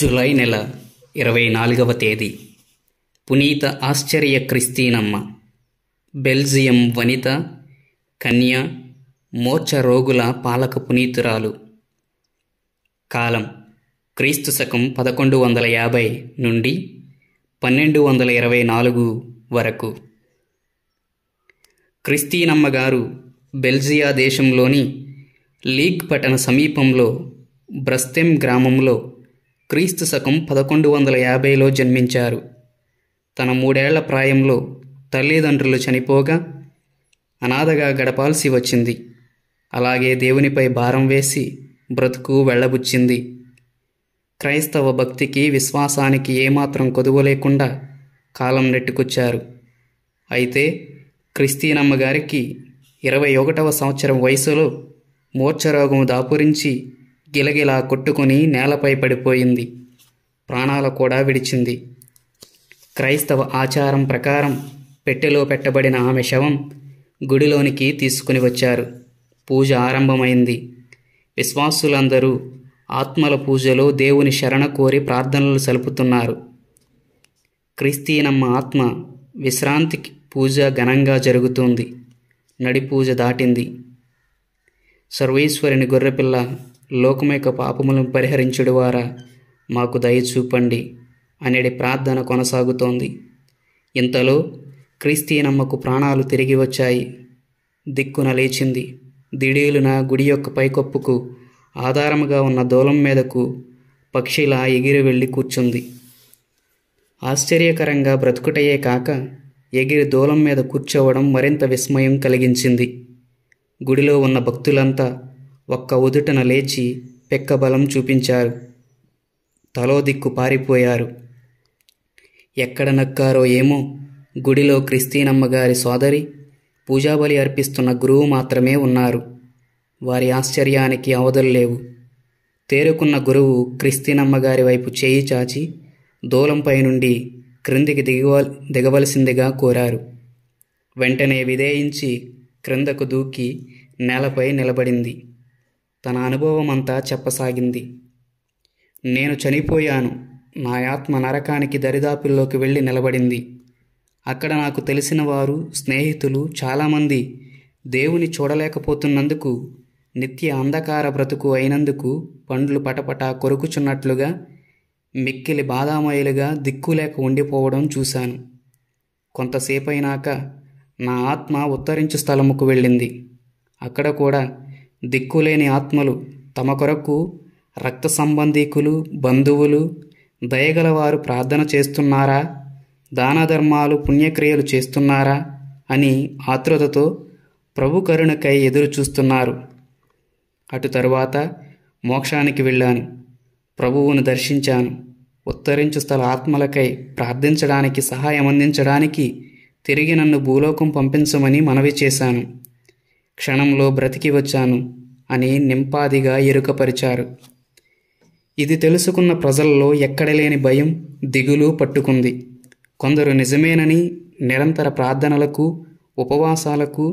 July నెల ఇరవై నాలుగవ తేదీ పునీత ఆశ్చర్య క్రిస్తీనమ్మ బెల్జియం వనిత కన్య మోర్చ రోగుల పాలక పునీతురాలు కాలం క్రీస్తు శకం పదకొండు వందల యాభై నుండి పన్నెండు వందల ఇరవై నాలుగు వరకు క్రిస్తీనమ్మ గారు బెల్జియా దేశంలోని లీగ్ పట్టణ సమీపంలో బ్రస్తెం గ్రామంలో క్రీస్తు శకం పదకొండు వందల యాభైలో జన్మించారు తన మూడేళ్ల ప్రాయంలో తల్లిదండ్రులు చనిపోగా అనాథగా గడపాల్సి వచ్చింది అలాగే దేవునిపై భారం వేసి బ్రతుకు వెళ్ళబుచ్చింది క్రైస్తవ భక్తికి విశ్వాసానికి ఏమాత్రం కొదువు లేకుండా కాలం నెట్టుకొచ్చారు అయితే క్రిస్తీనమ్మగారికి ఇరవై ఒకటవ సంవత్సరం వయసులో మూర్ఛరోగం దాపురించి గిలగిలా కొట్టుకుని నేలపై పడిపోయింది ప్రాణాలు కూడా విడిచింది క్రైస్తవ ఆచారం ప్రకారం పెట్టెలో పెట్టబడిన ఆమె శవం గుడిలోనికి తీసుకుని వచ్చారు పూజ ఆరంభమైంది విశ్వాసులందరూ ఆత్మల పూజలో దేవుని శరణ కోరి ప్రార్థనలు సలుపుతున్నారు క్రిస్తీనమ్మ ఆత్మ విశ్రాంతికి పూజ ఘనంగా జరుగుతుంది నడి పూజ దాటింది సర్వేశ్వరుని గొర్రెపిల్ల లోకం యొక్క పాపములను ద్వారా మాకు దయచూపండి అనేది ప్రార్థన కొనసాగుతోంది ఇంతలో క్రీస్తీనమ్మకు ప్రాణాలు తిరిగి వచ్చాయి దిక్కున లేచింది దిడీలున గుడి యొక్క పైకప్పుకు ఆధారముగా ఉన్న దూలం మీదకు పక్షిలా ఎగిరి వెళ్ళి కూర్చుంది ఆశ్చర్యకరంగా బ్రతుకుటయే కాక ఎగిరి దూలం మీద కూర్చోవడం మరింత విస్మయం కలిగించింది గుడిలో ఉన్న భక్తులంతా ఒక్క ఉదుటన లేచి పెక్కబలం చూపించారు తలో దిక్కు పారిపోయారు ఎక్కడ నక్కారో ఏమో గుడిలో క్రిస్తీనమ్మగారి సోదరి పూజాబలి అర్పిస్తున్న గురువు మాత్రమే ఉన్నారు వారి ఆశ్చర్యానికి లేవు తేరుకున్న గురువు క్రిస్తీనమ్మగారి వైపు చేయి చాచి దూలంపై నుండి క్రిందికి దిగవ దిగవలసిందిగా కోరారు వెంటనే విధేయించి క్రిందకు దూకి నేలపై నిలబడింది తన అనుభవమంతా చెప్పసాగింది నేను చనిపోయాను నా ఆత్మ నరకానికి దరిదాపుల్లోకి వెళ్ళి నిలబడింది అక్కడ నాకు తెలిసిన వారు స్నేహితులు చాలామంది దేవుని చూడలేకపోతున్నందుకు నిత్య అంధకార బ్రతుకు అయినందుకు పండ్లు పటపట కొరుకుచున్నట్లుగా మిక్కిలి బాధామయులుగా దిక్కులేక ఉండిపోవడం చూశాను కొంతసేపైనాక నా ఆత్మ ఉత్తరించు స్థలముకు వెళ్ళింది అక్కడ కూడా దిక్కులేని ఆత్మలు తమ కొరకు రక్త సంబంధీకులు బంధువులు దయగలవారు ప్రార్థన చేస్తున్నారా దాన ధర్మాలు పుణ్యక్రియలు చేస్తున్నారా అని ఆతృతతో ప్రభు కరుణకై ఎదురు చూస్తున్నారు అటు తరువాత మోక్షానికి వెళ్ళాను ప్రభువును దర్శించాను ఉత్తరించు స్థల ఆత్మలకై ప్రార్థించడానికి సహాయం అందించడానికి తిరిగి నన్ను భూలోకం పంపించమని మనవి చేశాను క్షణంలో బ్రతికి వచ్చాను అని నింపాదిగా ఎరుకపరిచారు ఇది తెలుసుకున్న ప్రజల్లో ఎక్కడలేని భయం దిగులు పట్టుకుంది కొందరు నిజమేనని నిరంతర ప్రార్థనలకు ఉపవాసాలకు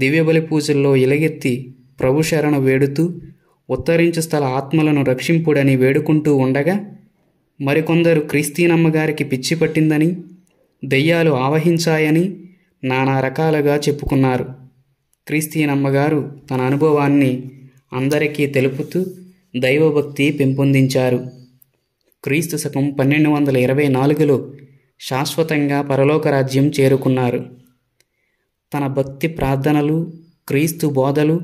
దివ్యబలి పూజల్లో ఇలగెత్తి ప్రభుశరణ వేడుతూ ఉత్తరించు స్థల ఆత్మలను రక్షింపుడని వేడుకుంటూ ఉండగా మరికొందరు క్రీస్తీనమ్మగారికి పిచ్చి పట్టిందని దెయ్యాలు ఆవహించాయని నానా రకాలుగా చెప్పుకున్నారు క్రీస్తీనమ్మగారు తన అనుభవాన్ని అందరికీ తెలుపుతూ దైవభక్తి పెంపొందించారు క్రీస్తు శకం పన్నెండు వందల ఇరవై నాలుగులో శాశ్వతంగా పరలోక రాజ్యం చేరుకున్నారు తన భక్తి ప్రార్థనలు క్రీస్తు బోధలు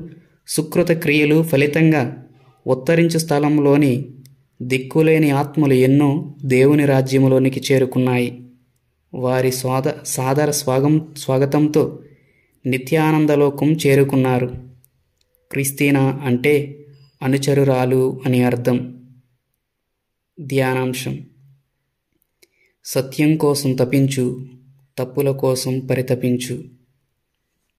సుకృత క్రియలు ఫలితంగా ఉత్తరించు స్థలంలోని దిక్కులేని ఆత్మలు ఎన్నో దేవుని రాజ్యంలోనికి చేరుకున్నాయి వారి స్వాద సాదర స్వాగం స్వాగతంతో నిత్యానందలోకం చేరుకున్నారు క్రిస్తీనా అంటే అనుచరురాలు అని అర్థం ధ్యానాంశం సత్యం కోసం తపించు తప్పుల కోసం పరితపించు